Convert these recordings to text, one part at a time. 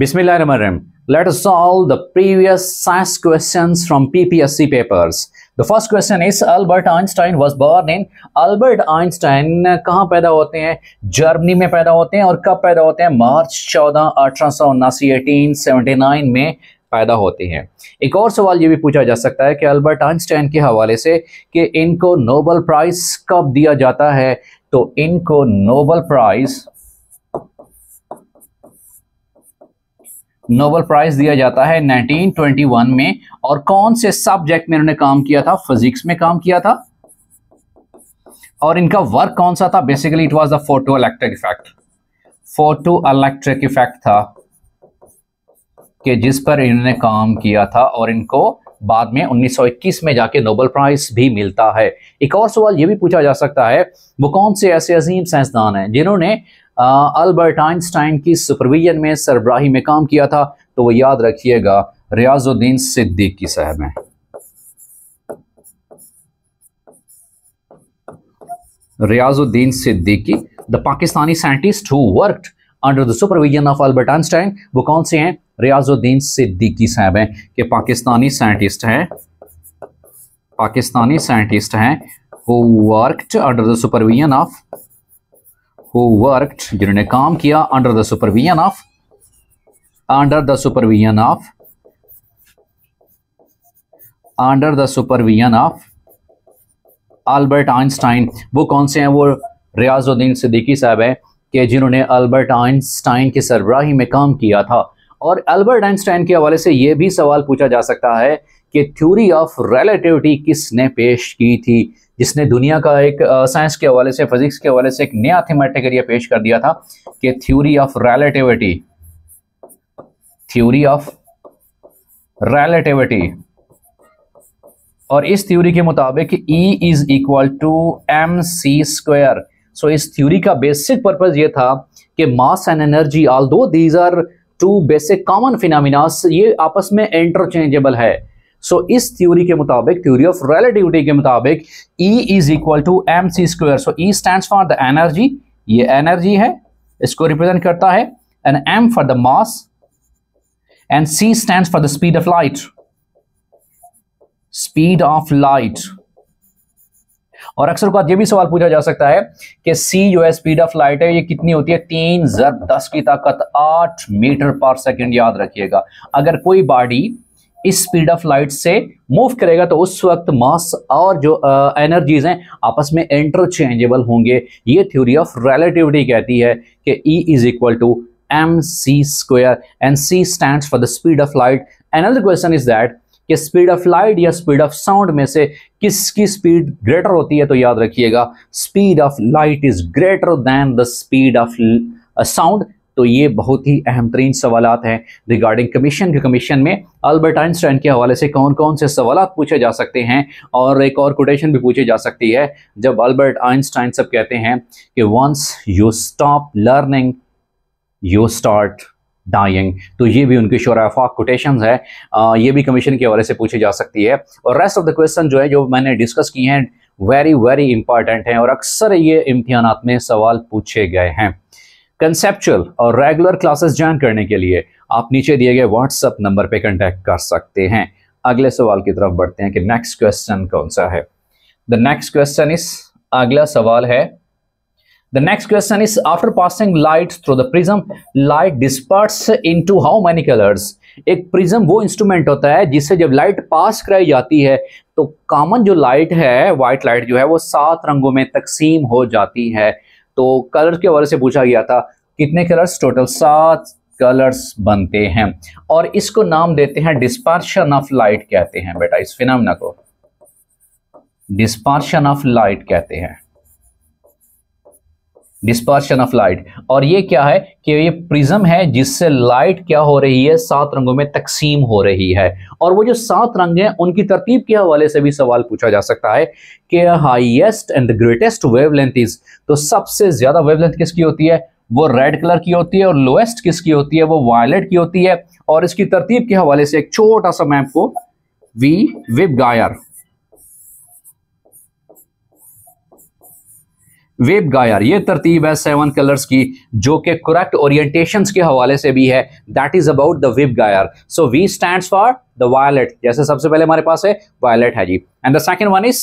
Bismillahirrahmanirrahim. Let us solve the previous science questions from PPSC papers. The first question is Albert Einstein was born in Albert Einstein कहाँ पैदा होते हैं Germany में पैदा होते हैं और कब पैदा होते हैं मार्च 14 अठारह सौ में पैदा होते हैं एक और सवाल ये भी पूछा जा सकता है कि अल्बर्ट आइंस्टाइन के हवाले से कि इनको नोबल प्राइज कब दिया जाता है तो इनको नोबल प्राइज नोबल प्राइज दिया जाता है 1921 में और कौन से सब्जेक्ट में इन्होंने काम किया था फिजिक्स में काम किया था और इनका वर्क कौन सा था basically it was the photoelectric effect photoelectric effect था कि जिस पर इन्होंने काम किया था और इनको बाद में 1921 में जाके नोबल प्राइज भी मिलता है एक और सवाल यह भी पूछा जा सकता है वो कौन से ऐसे अजीम साइंसदान हैं जिन्होंने अल्बर्ट आइंस्टाइन की सुपरविजन में सरब्राही में काम किया था तो वह याद रखिएगा रियाजुद्दीन सिद्दीकी साहब में Riazuddin Siddiqui the Pakistani scientist who worked under the supervision of Albert Einstein वो कौन से हैं रियाजुद्दीन सिद्दीकी साहब हैं के पाकिस्तानी साइंटिस्ट हैं पाकिस्तानी साइंटिस्ट हैं who worked under the supervision of who worked जिन्होंने काम किया under the supervision of under the supervision of under the supervision of Albert Einstein वो कौन से हैं वो रियाजुद्दीन सिद्दीकी साहब हैं कि जिन्होंने अल्बर्ट आइंस्टाइन के सरबराही में काम किया था और अल्बर्ट आइंस्टाइन के हवाले से ये भी सवाल पूछा जा सकता है कि थ्योरी ऑफ रिलेटिविटी किसने पेश की थी इसने दुनिया का एक साइंस के हवाले से फिजिक्स के हवाले से एक नया थीमेटिक एरिया पेश कर दिया था कि theory of relativity theory of relativity और इस थ्योरी के मुताबिक E is equal to M C square so इस थ्योरी का बेसिक पर्पज यह था कि mass and energy although these are two basic common phenomenas ये आपस में इंटरचेंजेबल है सो so, इस थ्योरी के मुताबिक थ्योरी ऑफ रिलेटिविटी के मुताबिक E is equal to M C square so E stand for the energy ये एनर्जी है इसको रिप्रेजेंट करता है and M for the mass and C stand for the speed of light speed of light और अक्सर को यह भी सवाल पूछा जा सकता है कि सी जो है स्पीड ऑफ लाइट है ये कितनी होती है तीन जर दस की ताकत आठ मीटर पर सेकेंड याद रखिएगा अगर कोई बॉडी इस स्पीड ऑफ लाइट से मूव करेगा तो उस वक्त मास और जो एनर्जीज हैं आपस में इंटरचेंजेबल होंगे ये थ्योरी ऑफ रिलेटिविटी कहती है कि E is equal to M C square and C stand for the speed of light another question is that कि स्पीड ऑफ लाइट या स्पीड ऑफ साउंड में से किसकी स्पीड ग्रेटर होती है तो याद रखिएगा speed of light is greater than the speed of sound तो ये बहुत ही अहम तरीन सवाल हैं रिगार्डिंग कमीशन के कमीशन में अल्बर्ट आइंस्टाइन के हवाले से कौन कौन से सवाल पूछे जा सकते हैं और एक और कोटेशन भी पूछी जा सकती है जब अल्बर्ट आइंस्टाइन सब कहते हैं कि once you stop learning you start dying तो ये भी उनकी शराफा कोटेशन है आ, ये भी कमीशन के हवाले से पूछी जा सकती है और रेस्ट ऑफ द क्वेश्चन जो है जो मैंने डिस्कस किए हैं वेरी वेरी इंपॉर्टेंट हैं और अक्सर ये इम्तहान में सवाल पूछे गए हैं कंसेप्चुअल और रेगुलर क्लासेस ज्वाइन करने के लिए आप नीचे दिए गए व्हाट्सएप नंबर पर कंटेक्ट कर सकते हैं अगले सवाल की तरफ बढ़ते हैं कि नेक्स्ट क्वेश्चन कौन सा है द नेक्स्ट क्वेश्चन इज अगला सवाल है the next question is after passing light through the the light light into how many colours एक प्रिज्म वो इंस्ट्रूमेंट होता है जिससे जब लाइट पास कराई जाती है तो कॉमन जो लाइट है व्हाइट लाइट जो है वो सात रंगों में तकसीम हो जाती है तो कलर के हवाले से पूछा गया था कितने कलर्स टोटल सात कलर्स बनते हैं और इसको नाम देते हैं डिस्पार्शन ऑफ लाइट कहते हैं बेटा इस फिनमना को डिस्पार्शन ऑफ लाइट कहते हैं डिस्पर्शन ऑफ लाइट और ये क्या है कि ये प्रिज्म है जिससे लाइट क्या हो रही है सात रंगों में तकसीम हो रही है और वो जो सात रंग हैं उनकी तरतीब के हवाले से भी सवाल पूछा जा सकता है कि highest and greatest wavelength is तो सबसे ज़्यादा वेवलेंथ किसकी होती है वो रेड कलर की होती है और लोएस्ट किसकी होती है वो वायलेट की होती है और इसकी तरतीब के हवाले से एक छोटा सा मैं आपको वी विप गायर वेब गायर ये तरतीब है सेवन कलर्स की जो कि करेक्ट ओरिएंटेशंस के हवाले से भी है that is about the VIBGYOR so V stand for the violet जैसे सबसे पहले हमारे पास है वायलेट है जी and the second one is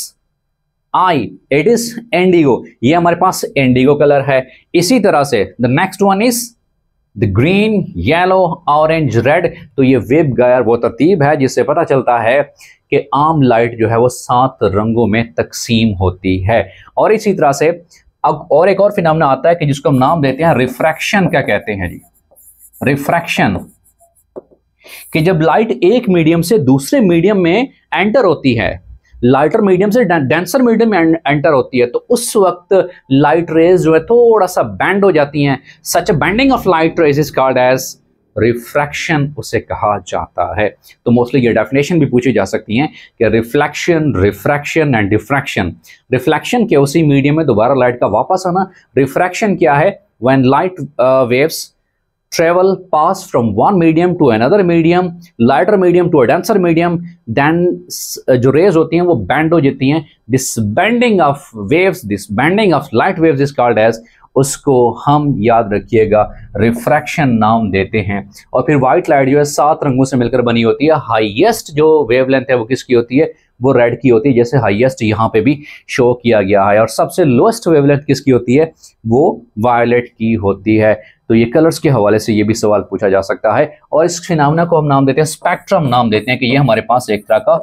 I it is indigo ये हमारे पास एंडिगो कलर है इसी तरह से the next one is the green yellow orange red तो ये वेब गायर वो तरतीब है जिससे पता चलता है कि आम लाइट जो है वो सात रंगों में तकसीम होती है और इसी तरह से अब और एक और फिनमना आता है कि जिसको हम नाम देते हैं रिफ्रैक्शन क्या कहते हैं जी रिफ्रैक्शन कि जब लाइट एक मीडियम से दूसरे मीडियम में एंटर होती है लाइटर मीडियम से डेंसर मीडियम में एंटर होती है तो उस वक्त लाइट रेज जो है थोड़ा सा बैंड हो जाती हैं such bending of light rays is called as refraction उसे कहा जाता है तो मोस्टली ये डेफिनेशन भी पूछी जा सकती है कि reflection refraction and diffraction reflection क्या उसी मीडियम में दोबारा लाइट का वापस आना रिफ्रैक्शन क्या है when light waves travel pass from one medium to another medium lighter medium to a denser medium then जो रेज होती हैं वो बैंड हो जाती हैं this bending of waves this bending of light waves is called as उसको हम याद रखिएगा रिफ्रैक्शन नाम देते हैं और फिर व्हाइट लाइट जो है सात रंगों से मिलकर बनी होती है हाईएस्ट जो वेवलेंथ है वो किसकी होती है वो रेड की होती है जैसे हाईएस्ट यहाँ पे भी शो किया गया है और सबसे लोएस्ट वेवलेंथ किसकी होती है वो वायलेट की होती है तो ये कलर्स के हवाले से ये भी सवाल पूछा जा सकता है और इस फिनामना को हम नाम देते हैं स्पेक्ट्रम नाम देते हैं कि ये हमारे पास एक तरह का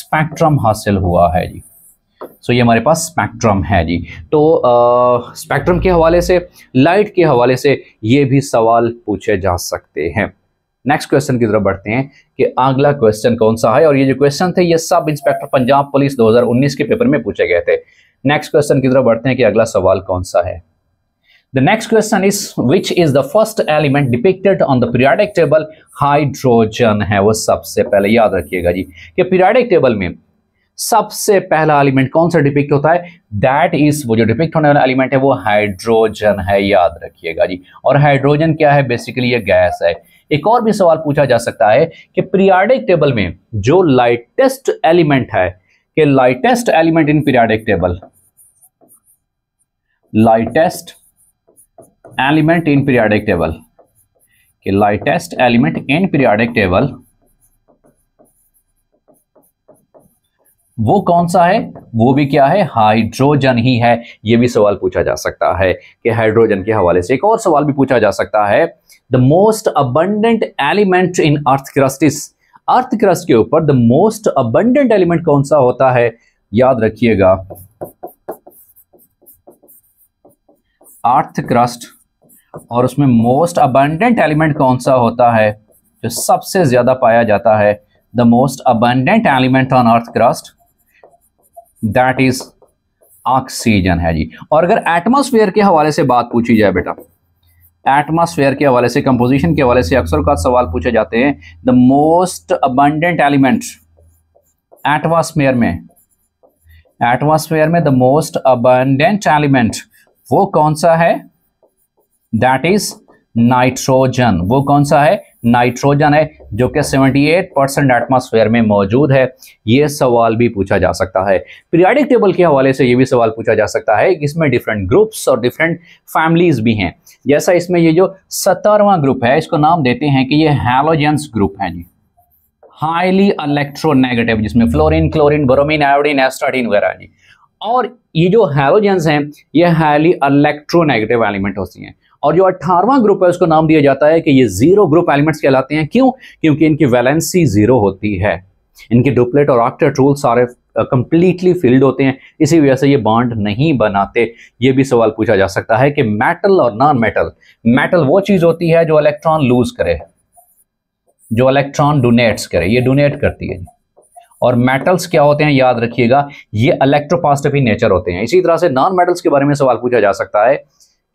स्पेक्ट्रम हासिल हुआ है जी सो ये हमारे पास स्पेक्ट्रम है जी तो स्पेक्ट्रम के हवाले से लाइट के हवाले से ये भी सवाल पूछे जा सकते हैं नेक्स्ट क्वेश्चन की तरफ बढ़ते हैं कि अगला क्वेश्चन कौन सा है और ये जो क्वेश्चन थे ये सब इंस्पेक्टर पंजाब पुलिस 2019 के पेपर में पूछे गए थे नेक्स्ट क्वेश्चन की तरफ बढ़ते हैं कि अगला सवाल कौन सा है the next question is which is the first element depicted on the periodic table hydrogen है वो सबसे पहले याद रखिएगा जी कि पीरियाडिक टेबल में सबसे पहला एलिमेंट कौन सा डिपिक्ट होता है दैट इज वो जो डिपिक्ट होने वाला एलिमेंट है वो हाइड्रोजन है याद रखिएगा जी और हाइड्रोजन क्या है बेसिकली ये गैस है एक और भी सवाल पूछा जा सकता है कि पीरियाडिक टेबल में जो लाइटेस्ट एलिमेंट है कि lightest element in periodic table lightest element in periodic table कि lightest element in periodic table वो कौन सा है वो भी क्या है हाइड्रोजन ही है ये भी सवाल पूछा जा सकता है कि हाइड्रोजन के हवाले से एक और सवाल भी पूछा जा सकता है the most abundant element in earth crust is earth crust के ऊपर द मोस्ट अबंडेंट एलिमेंट कौन सा होता है याद रखिएगा अर्थ क्रस्ट और उसमें मोस्ट अबंडेंट एलिमेंट कौन सा होता है जो सबसे ज्यादा पाया जाता है the most abundant element on earth crust that is oxygen है जी और अगर एटमोसफेयर के हवाले से बात पूछी जाए बेटा एटमॉस्फेयर के हवाले से कंपोजिशन के हवाले से अक्सर का सवाल पूछे जाते हैं the most abundant element atmosphere में एटमॉस्फेयर में द मोस्ट अबंडेंट एलिमेंट वो कौन सा है दैट इज नाइट्रोजन वो कौन सा है नाइट्रोजन है जो कि 78 परसेंट एटमोसफेयर में मौजूद है ये सवाल भी पूछा जा सकता है पीरियाडिक टेबल के हवाले से ये भी सवाल पूछा जा सकता है इसमें डिफरेंट ग्रुप्स और डिफरेंट फैमिलीज भी हैं जैसा इसमें ये जो सत्तरवा ग्रुप है इसको नाम देते हैं कि ये हेलोजेंस ग्रुप है जी हाईली अलेक्ट्रोनेगेटिव जिसमें fluorine chlorine bromine iodine astatine वगैरह जी और ये जो हेलोजेंस हैं ये हाईली अलेक्ट्रोनेगेटिव एलिमेंट होती हैं और जो अठारवा ग्रुप है उसको नाम दिया जाता है कि ये जीरो ग्रुप एलिमेंट्स कहलाते हैं क्यों क्योंकि इनकी वैलेंसी जीरो होती है इनके डुप्लेट और ऑक्टेट रूल सारे कंप्लीटली फिल्ड होते हैं इसी वजह से ये बॉन्ड नहीं बनाते ये भी सवाल पूछा जा सकता है कि मेटल और नॉन मेटल मेटल वो चीज होती है जो इलेक्ट्रॉन लूज करे जो इलेक्ट्रॉन डोनेट्स करे ये डोनेट करती है और मेटल्स क्या होते हैं याद रखिएगा ये इलेक्ट्रोपॉजिटिव नेचर होते हैं इसी तरह से नॉन मेटल्स के बारे में सवाल पूछा जा सकता है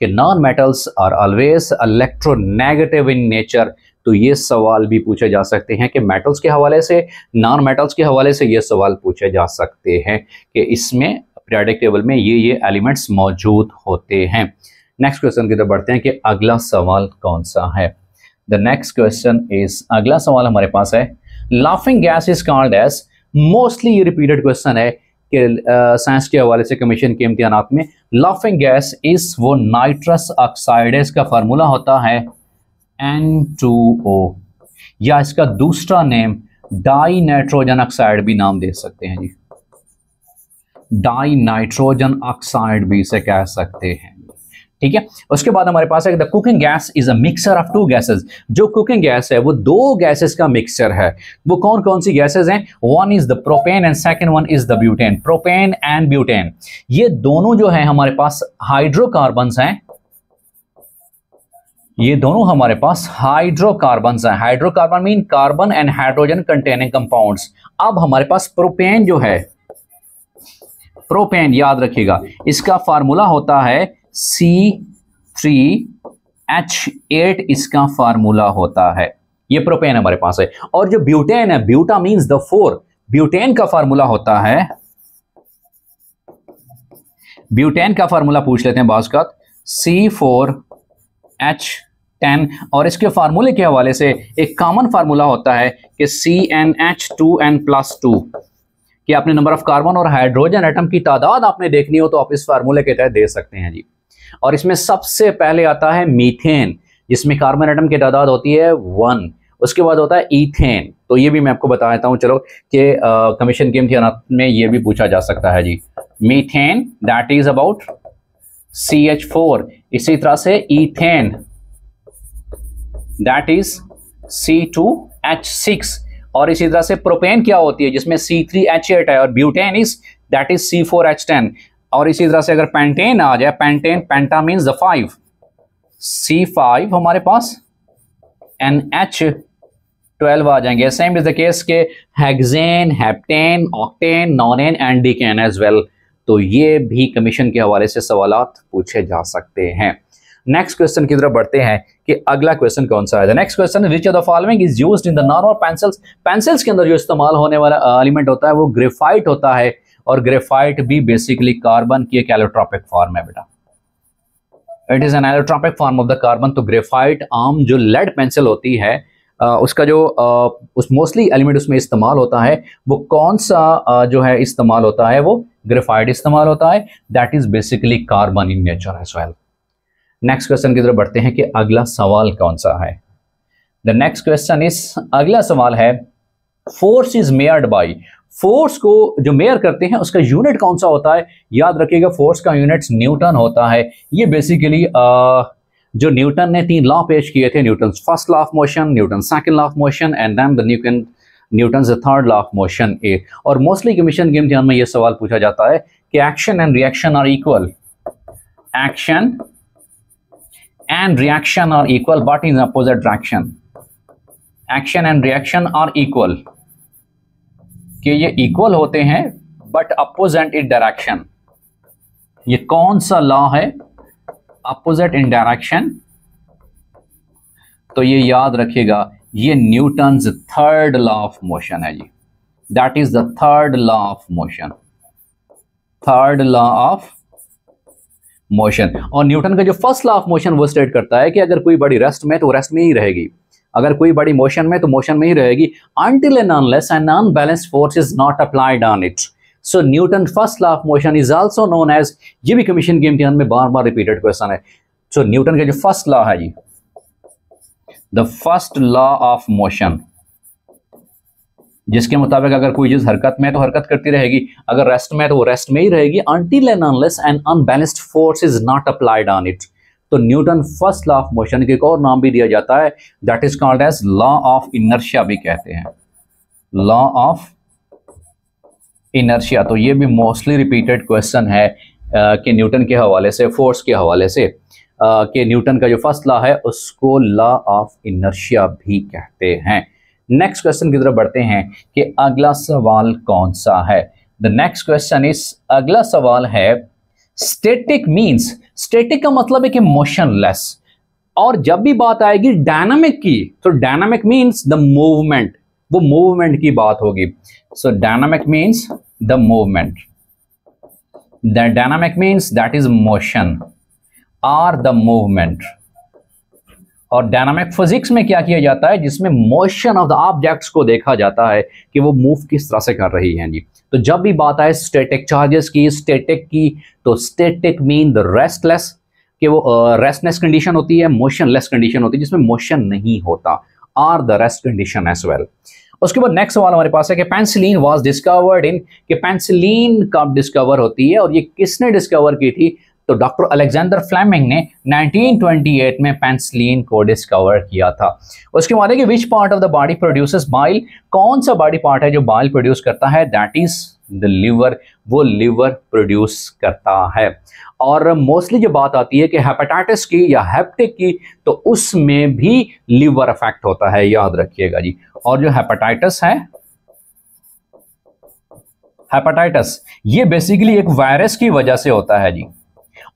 कि non metals are always electronegative in nature तो ये सवाल भी पूछे जा सकते हैं कि मेटल्स के हवाले से नॉन मेटल्स के हवाले से ये सवाल पूछे जा सकते हैं कि इसमें पीरियडिक टेबल में ये ये एलिमेंट्स मौजूद होते हैं नेक्स्ट क्वेश्चन की तरफ बढ़ते हैं कि अगला सवाल कौन सा है द नेक्स्ट क्वेश्चन इज अगला सवाल हमारे पास है laughing gas is called as mostly ये रिपीटेड क्वेश्चन है कि साइंस के हवाले से कमीशन के इम्तहान में लाफिंग गैस इस वो नाइट्रस ऑक्साइड इसका फार्मूला होता है N2O या इसका दूसरा नेम डाई नाइट्रोजन ऑक्साइड भी नाम दे सकते हैं जी डाई नाइट्रोजन ऑक्साइड भी इसे कह सकते हैं ठीक है उसके बाद हमारे पास है the cooking gas is a mixer of two gases जो कुकिंग गैस है वो दो गैसेस का मिक्सर है वो कौन कौन सी गैसेस हैं one is the propane and second one is the butane propane and butane ये दोनों जो है हमारे पास हाइड्रोकार्बन हैं ये दोनों हमारे पास हाइड्रोकार्बन हैं hydrocarbon mean carbon and hydrogen containing compounds अब हमारे पास प्रोपेन जो है प्रोपेन याद रखिएगा इसका फार्मूला होता है सी थ्री एच एट इसका फार्मूला होता है ये प्रोपेन हमारे पास है और जो ब्यूटेन है buta mean the four butane का फार्मूला होता है ब्यूटेन का फार्मूला पूछ लेते हैं का सी फोर एच टेन और इसके फार्मूले के हवाले से एक कॉमन फार्मूला होता है कि C n H two n plus two कि आपने नंबर ऑफ कार्बन और हाइड्रोजन एटम की तादाद आपने देखनी हो तो आप इस फार्मूले के तहत दे सकते हैं जी और इसमें सबसे पहले आता है मीथेन जिसमें कार्बन एटम की तादाद होती है वन उसके बाद होता है ईथेन तो ये भी मैं आपको बता देता हूँ चलो कि कमीशन कीमती अनाथ में ये भी पूछा जा सकता है जी methane that is about C H four इसी तरह से ethane that is C two H six और इसी तरह से प्रोपेन क्या होती है जिसमें सी थ्री एच एट है और butane is that is C four H ten और इसी तरह से अगर पेंटेन आ जाए pentane penta mean the five C five हमारे पास एन एच ट्वेल्व आ जाएंगे सेम इज द केस के hexane heptane octane nonane and as well तो ये भी कमीशन के हवाले से सवाल पूछे जा सकते हैं नेक्स्ट क्वेश्चन की तरफ बढ़ते हैं कि अगला क्वेश्चन कौन सा है next question which of the following is use in the normal pencils pencils के अंदर जो इस्तेमाल होने वाला एलिमेंट होता है वो ग्रेफाइट होता है और ग्रेफाइट भी बेसिकली कार्बन की एक एलोट्रॉपिक फॉर्म है बेटा it is an allotropic form of the carbon तो ग्रेफाइट आम जो लेड पेंसिल होती है आ, उसका जो आ, उस मोस्टली एलिमेंट उसमें इस्तेमाल होता है वो कौन सा आ, जो है इस्तेमाल होता है वो ग्रेफाइट इस्तेमाल होता है that is basically carbon in nature as well next question की तरफ बढ़ते हैं कि अगला सवाल कौन सा है द नेक्स्ट क्वेश्चन इज अगला सवाल है force is measured by force को जो मेयर करते हैं उसका यूनिट कौन सा होता है याद रखिएगा फोर्स का यूनिट न्यूटन होता है ये बेसिकली जो न्यूटन ने तीन लॉ पेश किए थे Newton first law of motion Newton second law of motion and then the Newton Newton third law of motion ए और मोस्टली कमीशन के इम्तिहान में यह सवाल पूछा जाता है कि action and reaction are equal action and reaction are equal but in opposite direction action and reaction are equal कि ये इक्वल होते हैं बट अपोजिट इन डायरेक्शन ये कौन सा लॉ है अपोजिट इन डायरेक्शन तो ये याद रखिएगा ये Newton third law of motion है जी that is the third law of motion third law of motion और न्यूटन का जो फर्स्ट लॉ ऑफ मोशन वो स्टेट करता है कि अगर कोई बड़ी रेस्ट में तो रेस्ट में ही रहेगी अगर कोई बड़ी मोशन में तो मोशन में ही रहेगी until and unless an unbalance force is not applied on it so Newton first law of motion is also known as ये भी कमीशन के इम्तिहान में बार बार रिपीटेड क्वेश्चन है सो so, न्यूटन का जो फर्स्ट लॉ है जी the first law of motion जिसके मुताबिक अगर कोई चीज हरकत में है तो हरकत करती रहेगी अगर रेस्ट में है तो वो रेस्ट में ही रहेगी until and unless and unbalanced force is not applied on it तो Newton first law of motion के एक और नाम भी दिया जाता है that is called as law of inertia भी कहते हैं लॉ ऑफ इनर्शिया तो ये भी मोस्टली रिपीटेड क्वेश्चन है कि न्यूटन के हवाले से फोर्स के हवाले से कि न्यूटन का जो फर्स्ट लॉ है उसको लॉ ऑफ इनर्शिया भी कहते हैं नेक्स्ट क्वेश्चन की तरफ बढ़ते हैं कि अगला सवाल कौन सा है द नेक्स्ट क्वेश्चन इज अगला सवाल है स्टेटिक मीन्स स्टेटिक का मतलब है कि मोशनलेस और जब भी बात आएगी डायनामिक की तो डायनामिक मीन्स द मूवमेंट वो मूवमेंट की बात होगी so dynamic means the movement the dynamic means that is motion or the movement और डायनामिक फिजिक्स में क्या किया जाता है जिसमें मोशन ऑफ द ऑब्जेक्ट्स को देखा जाता है कि वो मूव किस तरह से कर रही है जी तो जब भी बात आए स्टेटिक चार्जेस की स्टेटिक की तो स्टेटिक मीन द रेस्टलेस कि वो रेस्टलेस कंडीशन होती है मोशनलेस कंडीशन होती है जिसमें मोशन नहीं होता or the rest condition as well उसके बाद नेक्स्ट सवाल हमारे पास है कि पेंसिलीन वाज डिस्कवर्ड इन कि पेंसिलीन कब डिस्कवर होती है और ये किसने डिस्कवर की थी तो डॉक्टर अलेक्जेंडर फ्लैमिंग ने 1928 में पेंसिलिन को डिस्कवर किया था उसके बाद कि which part of the body produces bile कौन सा बॉडी पार्ट है जो बाइल प्रोड्यूस करता है दैट इज द लिवर वो लिवर प्रोड्यूस करता है और मोस्टली जो बात आती है कि हेपेटाइटिस की या हेप्टिक की तो उसमें भी लिवर अफेक्ट होता है याद रखिएगा जी और जो हेपेटाइटिस है हेपेटाइटिस ये बेसिकली एक वायरस की वजह से होता है जी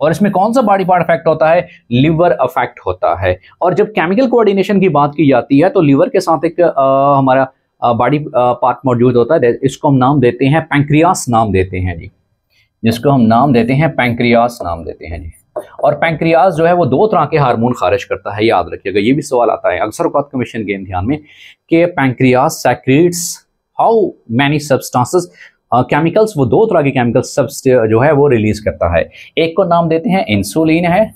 और इसमें कौन सा बॉडी पार्ट अफेक्ट होता है लिवर अफेक्ट होता है और जब केमिकल कोऑर्डिनेशन की बात की जाती है तो लीवर के साथ एक आ, हमारा बॉडी पार्ट मौजूद होता है इसको हम नाम देते हैं पैंक्रियास नाम देते हैं जी जिसको हम नाम देते हैं पैंक्रियास नाम देते हैं जी और पैंक्रियास जो है वो दो तरह के हार्मोन खारिज करता है याद रखिएगा ये भी सवाल आता है अक्सर अवत कमीशन गेम ध्यान में कि pancreas how many substances chemicals uh, वो दो तरह के केमिकल्स सब uh, जो है वो रिलीज करता है एक को नाम देते हैं इंसुलिन है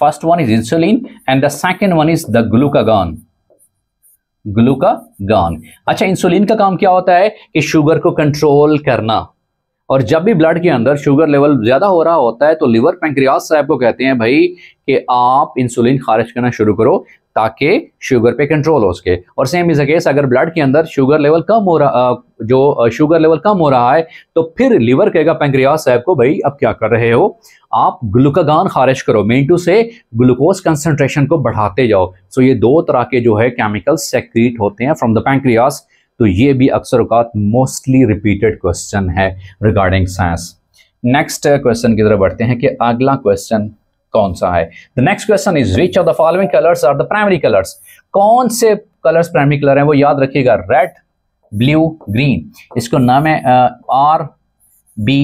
first one is insulin and the second one is the glucagon glucagon अच्छा इंसुलिन का काम क्या होता है कि शुगर को कंट्रोल करना और जब भी ब्लड के अंदर शुगर लेवल ज़्यादा हो रहा होता है तो लिवर पेंक्रियास साहब को कहते हैं भाई कि आप इंसुलिन खारिज करना शुरू करो ताकि शुगर पे कंट्रोल हो सके और सेम इज अगेस अगर ब्लड के अंदर शुगर लेवल कम हो रहा जो शुगर लेवल कम हो रहा है तो फिर लिवर कहेगा पेंक्रियाज साहब को भाई अब क्या कर रहे हो आप ग्लूकागान खारिज करो मेंटू से ग्लूकोज कंसनट्रेशन को बढ़ाते जाओ सो ये दो तरह के जो है केमिकल सेक्रीट होते हैं फ्रॉम द पेंक्रियाज तो ये भी अक्सर अवकात मोस्टली रिपीटेड क्वेश्चन है रिगार्डिंग साइंस नेक्स्ट क्वेश्चन की तरफ बढ़ते हैं कि अगला क्वेश्चन कौन सा है the next question is which of the following colours are the primary colours कौन से कलर्स प्राइमरी कलर हैं वो याद रखिएगा रेड ब्लू ग्रीन इसको नाम है आर बी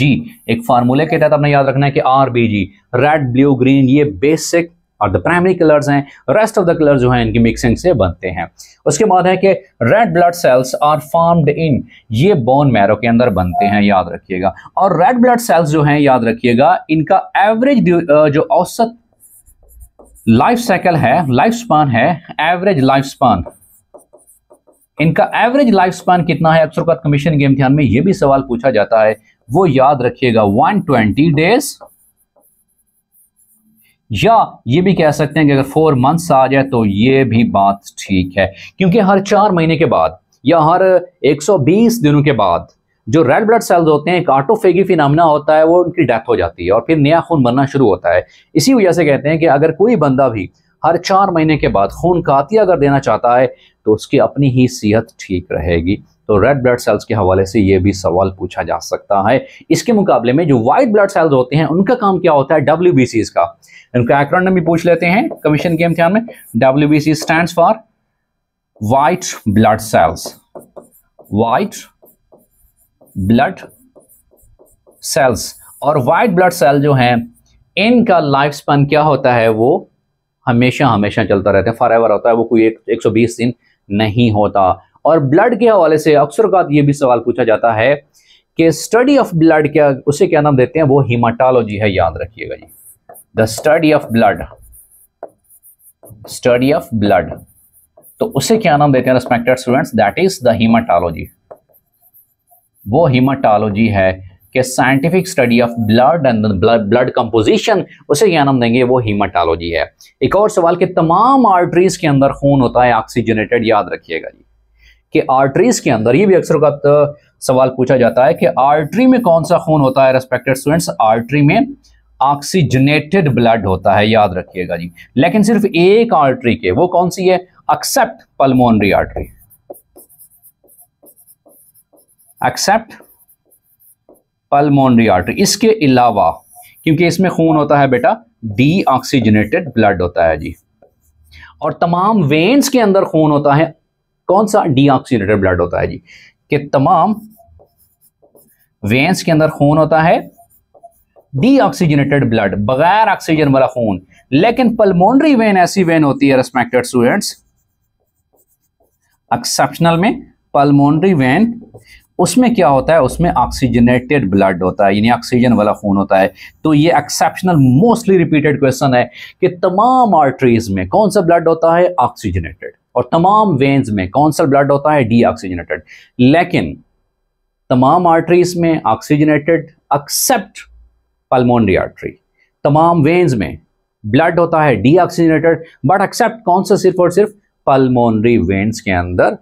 जी एक फार्मूले के तहत आपने याद रखना है कि R B G red blue green ये बेसिक और द प्राइमरी कलर्स हैं रेस्ट ऑफ द कलर जो है इनकी मिक्सिंग से बनते हैं उसके बाद है कि red blood cells are formed in ये बोन मैरो के अंदर बनते हैं याद रखिएगा और रेड ब्लड सेल्स जो हैं याद रखिएगा इनका एवरेज जो औसत लाइफ साइकिल है लाइफ स्पान है एवरेज लाइफ स्पान इनका एवरेज लाइफ स्पान कितना है अक्सर कमीशन गेम ध्यान में यह भी सवाल पूछा जाता है वो याद रखिएगा 120 डेज या ये भी कह सकते हैं कि अगर फोर मंथ्स आ जाए तो ये भी बात ठीक है क्योंकि हर चार महीने के बाद या हर 120 दिनों के बाद जो रेड ब्लड सेल्स होते हैं एक आटोफेगी फिनामना होता है वो उनकी डेथ हो जाती है और फिर नया खून बनना शुरू होता है इसी वजह से कहते हैं कि अगर कोई बंदा भी हर चार महीने के बाद खून कातिया अगर देना चाहता है तो उसकी अपनी ही सेहत ठीक रहेगी तो रेड ब्लड सेल्स के हवाले से यह भी सवाल पूछा जा सकता है इसके मुकाबले में जो व्हाइट ब्लड सेल्स होते हैं उनका काम क्या होता है डब्ल्यू का इनका एक्रोनिम भी पूछ लेते हैं कमीशन के इम्तिहान में W B C stand for white blood cells white blood cells और वाइट ब्लड सेल जो हैं इनका लाइफ स्पन क्या होता है वो हमेशा हमेशा चलता रहता है फॉर एवर होता है वो कोई एक 120 दिन नहीं होता और ब्लड के हवाले से अक्सर का ये भी सवाल पूछा जाता है कि स्टडी ऑफ ब्लड क्या उसे क्या नाम देते हैं वो हिमाटोलॉजी है याद रखिएगा जी the study of blood study of blood तो उसे क्या नाम देते हैं respected students that is the haematology वो हिमाटोलॉजी है कि scientific study of blood and blood composition उसे क्या नाम देंगे वो हीमाटोलॉजी है एक और सवाल कि तमाम आर्टरीज के अंदर खून होता है ऑक्सीजनेटेड याद रखिएगा जी कि आर्टरीज के अंदर ये भी अक्सर का सवाल पूछा जाता है कि आर्टरी में कौन सा खून होता है रेस्पेक्टेड स्टूडेंट्स आर्टरी में ऑक्सीजनेटेड ब्लड होता है याद रखिएगा जी लेकिन सिर्फ एक आर्टरी के वो कौन सी है except pulmonary artery except pulmonary artery इसके अलावा क्योंकि इसमें खून होता है बेटा डी ऑक्सीजनेटेड ब्लड होता है जी और तमाम वेन्स के अंदर खून होता है कौन सा डी ऑक्सीजनेटेड ब्लड होता है जी कि तमाम वेन्स के अंदर खून होता है डी ऑक्सीजनेटेड ब्लड बगैर ऑक्सीजन वाला खून लेकिन पलमोनरी वेन ऐसी वेन होती है रेस्पेक्टेड स्टूडेंट्स एक्सेप्शनल में पलमोनरी वेन उसमें क्या होता है उसमें ऑक्सीजनेटेड ब्लड होता है यानी ऑक्सीजन वाला खून होता है तो ये एक्सेप्शनल मोस्टली रिपीटेड क्वेश्चन है कि तमाम आर्टरीज में कौन सा ब्लड होता है ऑक्सीजनेटेड और तमाम वेन्स में कौन सा ब्लड होता है डी लेकिन तमाम आर्टरीज में ऑक्सीजनेटेड एक्सेप्ट पलमोनरी आर्टरी तमाम वेन्स में ब्लड होता है ऑक्सीजनेटेड बट एक्सेप्ट कौन सा सिर्फ और सिर्फ पलमोनरी वेन्स के अंदर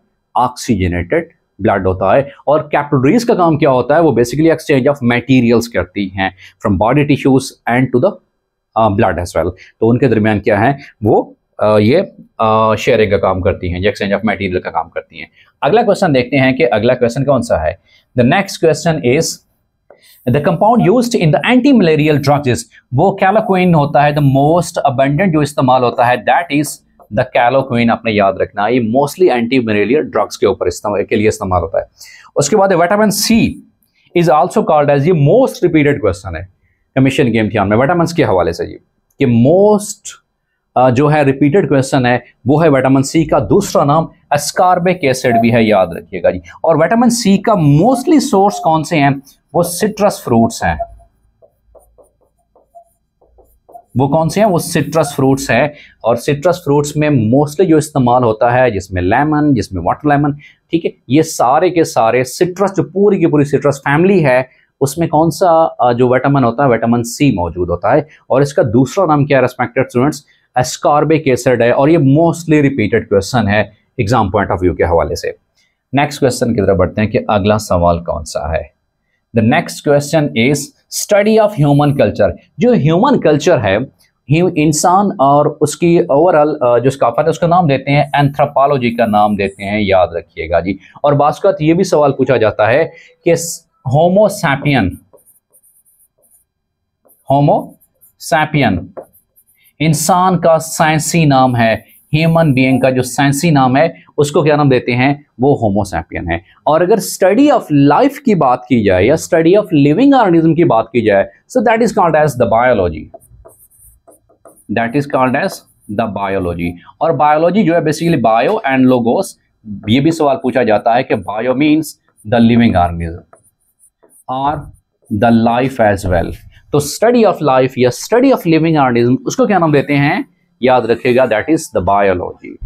ऑक्सीजनेटेड ब्लड होता है और कैपिलरीज का काम क्या होता है वो बेसिकली एक्सचेंज ऑफ मटेरियल्स करती हैं from body tissues and to the blood as well तो उनके दरमियान क्या है वो uh, ये शेयरिंग uh, का काम करती हैं एक्सचेंज ऑफ मटेरियल का काम करती हैं अगला क्वेश्चन देखते हैं कि अगला क्वेश्चन कौन सा है the next question is the compound use in the anti malarial drugs वो कैलाक्विन होता है द मोस्ट अबेंडेंट जो इस्तेमाल होता है दैट इज द कैलोक्विन आपने याद रखना ये मोस्टली एंटी मलेरियल ड्रग्स के ऊपर इस्तेमाल के लिए इस्तेमाल होता है उसके बाद vitamin C is also called as ये मोस्ट रिपीटेड क्वेश्चन है कमीशन के इम्तिहान में विटामिन के हवाले से ये कि मोस्ट जो है रिपीटेड क्वेश्चन है वो है विटामिन सी का दूसरा नाम एस्कार्बिक एसिड भी है याद रखिएगा जी और विटामिन सी का मोस्टली सोर्स कौन से हैं वो सिट्रस फ्रूट्स हैं वो कौन से हैं वो सिट्रस फ्रूट्स हैं और सिट्रस फ्रूट्स में मोस्टली जो इस्तेमाल होता है जिसमें लेमन जिसमें वाटर लेमन ठीक है ये सारे के सारे सिट्रस जो पूरी की पूरी सिट्रस फैमिली है उसमें कौन सा जो वैटामिन होता है वैटामिन सी मौजूद होता है और इसका दूसरा नाम क्या है रेस्पेक्टेड स्टूडेंट्स एस्कॉर्बिक एसिड है और ये मोस्टली रिपीटेड क्वेश्चन है एग्जाम पॉइंट ऑफ व्यू के हवाले से नेक्स्ट क्वेश्चन की तरफ बढ़ते हैं कि अगला सवाल कौन सा है the next question is study of human culture जो ह्यूमन कल्चर है इंसान और उसकी ओवरऑल जो सकाफत है उसका नाम देते हैं एंथ्रोपोलॉजी का नाम देते हैं याद रखिएगा जी और बासकत ये भी सवाल पूछा जाता है कि होमोसैपियन होमोसैपियन इंसान का साइंसी नाम है ह्यूमन बीइंग का जो साइंसी नाम है उसको क्या नाम देते हैं वो होमोसैपियन है और अगर स्टडी ऑफ लाइफ की बात की जाए या स्टडी ऑफ लिविंग ऑर्गेनिज्म की बात की जाए so that is called as the biology that is called as the biology और बायोलॉजी जो है बेसिकली बायो एंड लोगोस ये भी सवाल पूछा जाता है कि bio means the living organism और द लाइफ एज वेल तो स्टडी ऑफ लाइफ या स्टडी ऑफ लिविंग ऑर्गेनिज्म उसको क्या नाम देते हैं याद रखेगा that is the biology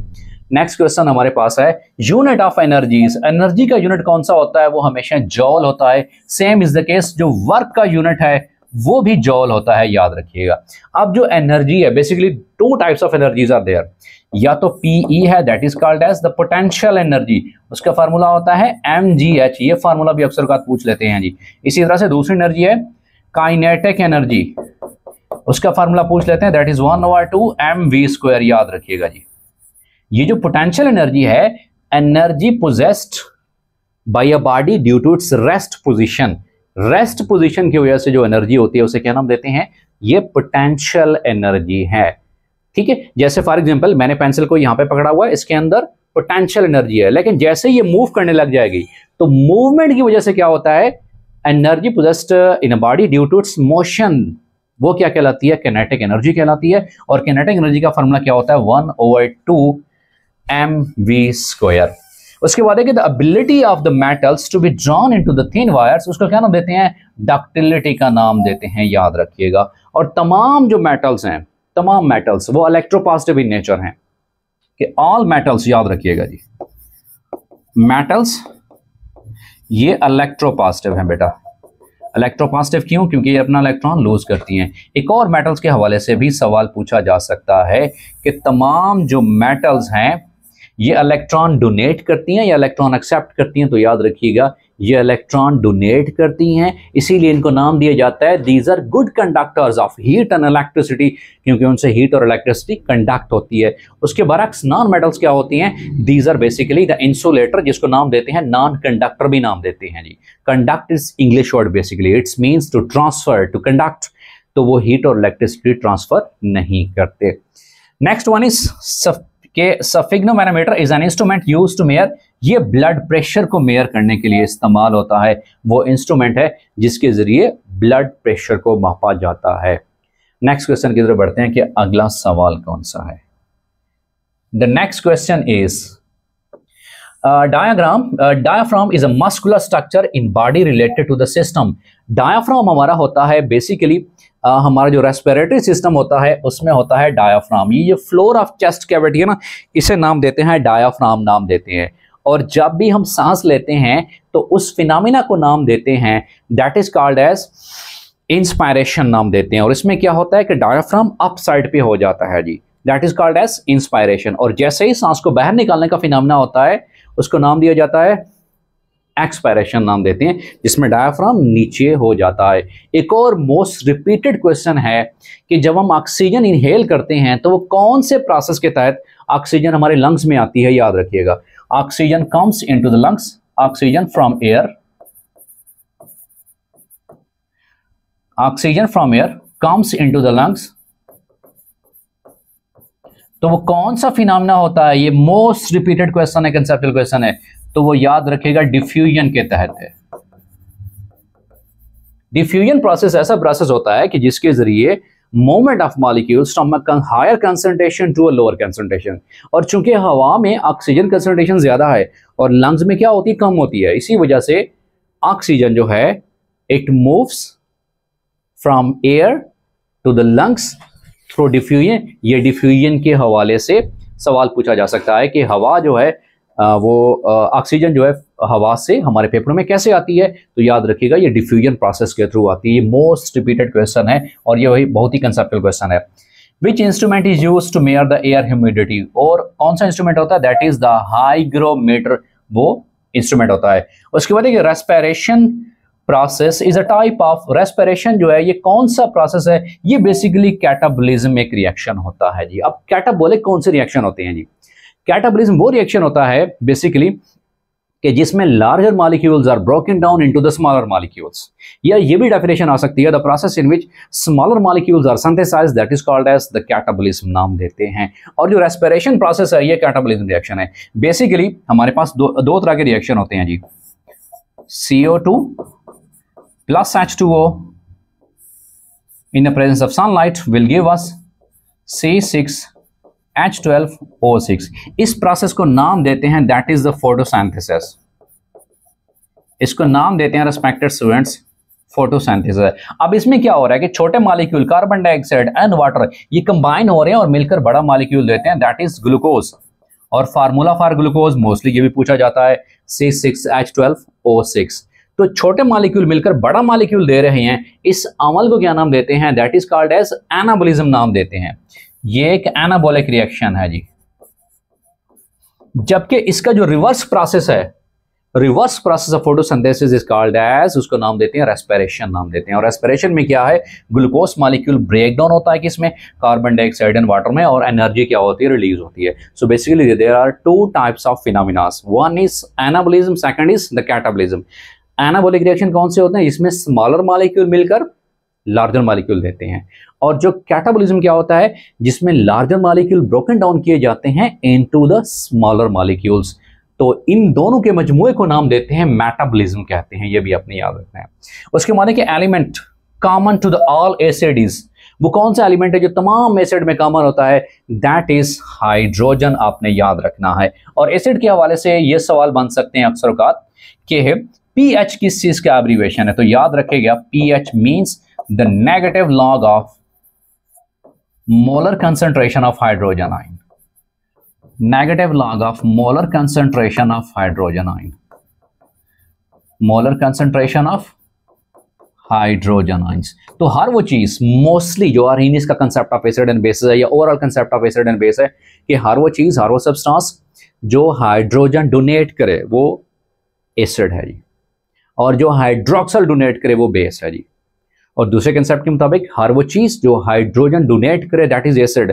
next question हमारे पास है यूनिट ऑफ एनर्जी एनर्जी का यूनिट कौन सा होता है वो हमेशा जॉल होता है सेम इज द केस जो वर्क का यूनिट है वो भी जॉल होता है याद रखिएगा अब जो एनर्जी है basically two types of energies are there या तो पीई e है that is called as the potential energy उसका फार्मूला होता है एम जी एच ये फार्मूला भी अक्सर का पूछ लेते हैं जी इसी तरह से दूसरी एनर्जी है काइनेटिक एनर्जी उसका फार्मूला पूछ लेते हैं that is one over two M V square याद रखिएगा जी ये जो पोटेंशियल एनर्जी है energy possessed by a body due to its rest position rest position की वजह से जो एनर्जी होती है उसे क्या नाम देते हैं ये पोटेंशियल एनर्जी है ठीक है जैसे फॉर एग्जाम्पल मैंने पेंसिल को यहां पे पकड़ा हुआ है इसके अंदर पोटेंशियल एनर्जी है लेकिन जैसे ये मूव करने लग जाएगी तो मूवमेंट की वजह से क्या होता है energy possessed in a body due to its motion वो क्या कहलाती है कैनेटिक एनर्जी कहलाती है और कैनेटिक एनर्जी का फॉर्मूला क्या होता है one over two M V square उसके बाद है the ability of the metals to be drawn into thin wires उसको क्या नाम देते हैं डक्टिलिटी का नाम देते हैं याद रखिएगा और तमाम जो मेटल्स हैं तमाम मेटल्स वो इलेक्ट्रोपॉजिटिव इन नेचर हैं कि ऑल मेटल्स याद रखिएगा जी मेटल्स ये इलेक्ट्रोपॉजिटिव हैं बेटा इलेक्ट्रोपॉजिटिव क्यों क्योंकि ये अपना इलेक्ट्रॉन लूज करती हैं एक और मेटल्स के हवाले से भी सवाल पूछा जा सकता है कि तमाम जो मेटल्स हैं ये इलेक्ट्रॉन डोनेट करती हैं या इलेक्ट्रॉन एक्सेप्ट करती हैं तो याद रखिएगा ये इलेक्ट्रॉन डोनेट करती हैं इसीलिए इनको नाम दिया जाता है these are good conductors of heat and electricity क्योंकि उनसे हीट और इलेक्ट्रिसिटी कंडक्ट होती है उसके बरक्स नॉन मेटल्स क्या होती हैं these are basically the insulator जिसको नाम देते हैं नॉन कंडक्टर भी नाम देते हैं जी conduct is English word basically it's means to transfer to conduct तो वो हीट और इलेक्ट्रिसिटी ट्रांसफर नहीं करते नेक्स्ट वन इज के sphygmomanometer is an instrument use to measure ये ब्लड प्रेशर को मेयर करने के लिए इस्तेमाल होता है वो इंस्ट्रूमेंट है जिसके ज़रिए ब्लड प्रेशर को मापा जाता है नेक्स्ट क्वेश्चन की तरफ बढ़ते हैं कि अगला सवाल कौन सा है the next question is diagram diaphragm is a muscular structure in body related to the system diaphragm हमारा होता है बेसिकली uh, हमारा जो रेस्पिरेटरी सिस्टम होता है उसमें होता है डायाफ्राम ये जो फ्लोर ऑफ चेस्ट कैविटी है ना इसे नाम देते हैं डायाफ्राम नाम देते हैं और जब भी हम सांस लेते हैं तो उस फिनामिना को नाम देते हैं that is called as inspiration नाम देते हैं और इसमें क्या होता है कि डायफ्राम अप साइड पे हो जाता है जी that is called as inspiration और जैसे ही सांस को बाहर निकालने का फिनामिना होता है उसको नाम दिया जाता है एक्सपायरेशन नाम देते हैं जिसमें डायफ्राम नीचे हो जाता है एक और मोस्ट रिपीटेड क्वेश्चन है कि जब हम ऑक्सीजन इनहेल करते हैं तो वो कौन से प्रोसेस के तहत ऑक्सीजन हमारे लंग्स में आती है याद रखिएगा oxygen comes into the lungs oxygen from air oxygen from air comes into the lungs तो वो कौन सा फिनमना होता है ये मोस्ट रिपीटेड क्वेश्चन है कंसेप्टल क्वेश्चन है तो वो याद रखेगा डिफ्यूजन के तहत है डिफ्यूजन प्रोसेस ऐसा प्रोसेस होता है कि जिसके जरिए movement of molecules from higher concentration to a lower concentration और चूंकि हवा में ऑक्सीजन कंसनट्रेशन ज़्यादा है और लंग्स में क्या होती है कम होती है इसी वजह से ऑक्सीजन जो है it moves from air to the lungs through diffusion ये डिफ्यूजन के हवाले से सवाल पूछा जा सकता है कि हवा जो है वो ऑक्सीजन जो है हवा से हमारे फेफड़ों में कैसे आती है तो याद रखिएगा ये डिफ्यूजन प्रोसेस के थ्रू आती है ये मोस्ट रिपीटेड क्वेश्चन है और ये वही बहुत ही कंसेप्टल क्वेश्चन है which instrument is use to measure the air humidity और कौन सा इंस्ट्रूमेंट होता है दैट इज द हाइग्रोमीटर वो इंस्ट्रूमेंट होता है उसके बाद respiration process is a type of respiration जो है ये कौन सा प्रोसेस है ये बेसिकली कैटाबोलिज्म एक रिएक्शन होता है जी अब कैटाबोलिक कौन से रिएक्शन होते हैं जी कैटाबॉलिज्म वो रिएक्शन होता है बेसिकली कि जिसमें larger molecules are broken down into the smaller molecules या ये भी डेफिनेशन आ सकती है the process in which smaller molecules are synthesize that is called as the catabolism नाम देते हैं और जो रेस्पिरेशन प्रोसेस है ये कैटाबॉलिज्म रिएक्शन है बेसिकली हमारे पास दो दो तरह के रिएक्शन होते हैं जी CO two plus H two O in the presence of sunlight will give us C six H12O6 इस प्रोसेस को नाम देते हैं दैट इज द फोटोसेंथिस इसको नाम देते हैं रेस्पेक्टेड स्टूडेंट्स फोटोसेंथेसिस अब इसमें क्या हो रहा है कि छोटे molecule carbon dioxide and water ये कंबाइन हो रहे हैं और मिलकर बड़ा मॉलिक्यूल देते हैं दैट इज ग्लूकोज और फार्मूला फॉर ग्लूकोज मोस्टली ये भी पूछा जाता है C six H twelve O six तो छोटे मॉलिक्यूल मिलकर बड़ा मॉलिक्यूल दे रहे हैं इस अमल को क्या नाम देते हैं that is called as anabolism नाम देते हैं ये एक एनाबोलिक रिएक्शन है जी जबकि इसका जो रिवर्स प्रोसेस है reverse process of photosynthesis is called as उसको नाम देते हैं रेस्पिरेशन नाम देते हैं और रेस्पिरेशन में क्या है ग्लूकोज मॉलिक्यूल ब्रेक डाउन होता है किसमें कार्बन डाइऑक्साइड एंड वाटर में और एनर्जी क्या होती है रिलीज होती है so basically there are two types of phenomenas one is anabolism second is the catabolism anabolic reaction कौन से होते हैं इसमें स्मॉलर मॉलिक्यूल मिलकर लार्जर मालिक्यूल देते हैं और जो कैटाबोलिज्म क्या होता है जिसमें लार्जर मालिक्यूल ब्रोकन डाउन किए जाते हैं into the smaller molecules तो इन दोनों के मजमुए को नाम देते हैं मेटाबोलिज्म कहते हैं ये भी आपने याद रखना है उसके माने कि element common to the all acid is वो कौन सा एलिमेंट है जो तमाम एसिड में कॉमन होता है दैट इज हाइड्रोजन आपने याद रखना है और एसिड के हवाले से ये सवाल बन सकते हैं अक्सर अवकात पी एच किस चीज का एब्रीवेशन है तो याद रखेगा P H means the negative log of molar concentration of hydrogen ion negative log of molar concentration of hydrogen ion molar concentration of hydrogen ions तो हर वो चीज मोस्टली जो आरहीनिस का concept of acid and bases है या overall concept of acid and base है कि हर वो चीज हर वो सब्सटेंस जो हाइड्रोजन डोनेट करे वो एसिड है जी और जो हाइड्रोक्सल डोनेट करे वो बेस है जी और दूसरे कंसेप्ट के मुताबिक हर वो चीज़ जो हाइड्रोजन डोनेट करे दैट इज एसिड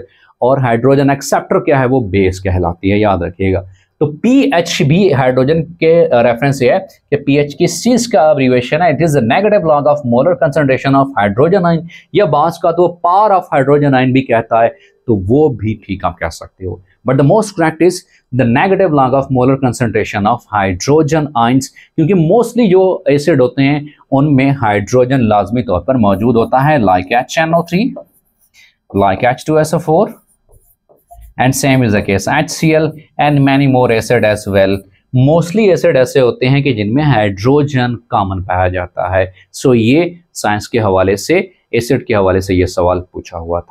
और हाइड्रोजन एक्सेप्टर क्या है वो बेस कहलाती है याद रखिएगा तो पी एच भी हाइड्रोजन के रेफरेंस uh, ये है कि पी एच किस चीज का अब्रीवेशन है it is negative log of molar concentration of hydrogen ion या बांस का तो पार ऑफ हाइड्रोजन आइन भी कहता है तो वो भी ठीक आप कह सकते हो but the most correct is the negative log of molar concentration of hydrogen ions क्योंकि मोस्टली जो एसिड होते हैं उनमें हाइड्रोजन लाजमी तौर पर मौजूद होता है like H N O three like H two S O four and same is the case H C L and many more acid as well mostly acid ऐसे होते हैं कि जिनमें हाइड्रोजन कॉमन पाया जाता है सो so, ये साइंस के हवाले से एसिड के हवाले से ये सवाल पूछा हुआ था